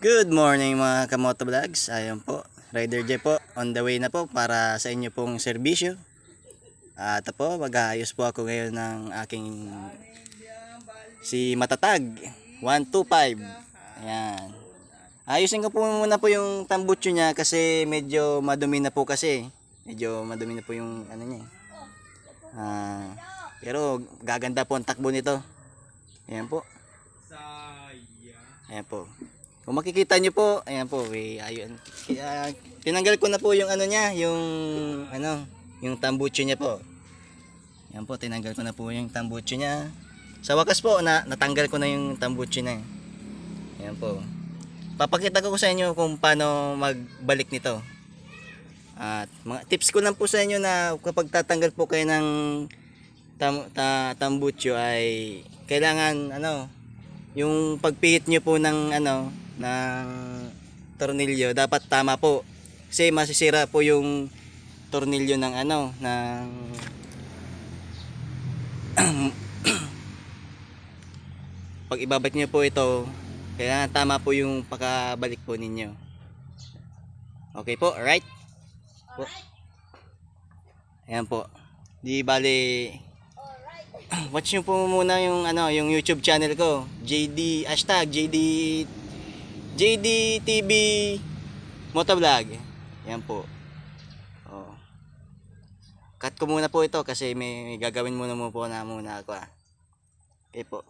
Good morning mga Kamoto Vlogs. Ayun po, Rider J po, on the way na po para sa inyo pong serbisyo. At po, mag-aayos po ako ngayon ng aking si Matatag 125. Ayan. Ayusin ko po muna po yung tambutso niya kasi medyo madumi na po kasi. Medyo madumi na po yung ano niya. Uh, pero gaganda po ang takbo nito. Ayan po. Ayan po. Kung makikita nyo po, ayan po, we, ayun. Kaya, tinanggal ko na po yung ano niya, yung, ano, yung tambucho niya po. Ayan po, tinanggal ko na po yung tambucho niya. Sa wakas po, na, natanggal ko na yung tambucho na. Ayan po. Papakita ko sa inyo kung paano magbalik nito. At mga tips ko lang po sa inyo na kapag tatanggal po kayo ng tam, ta, tambucho ay kailangan ano yung pagpihit nyo po ng ano ng tornilyo dapat tama po kasi masisira po yung tornilyo ng ano ng pag ibabalik nyo po ito kaya tama po yung pakabalik po ninyo okay po alright po. ayan po di bali watch nyo po muna yung ano, yung YouTube channel ko. JD hashtag JD JD TV Motovlog. Yan po. Oh. Cut ko muna po ito kasi may, may gagawin muna mo po na muna ako ah. Okay po.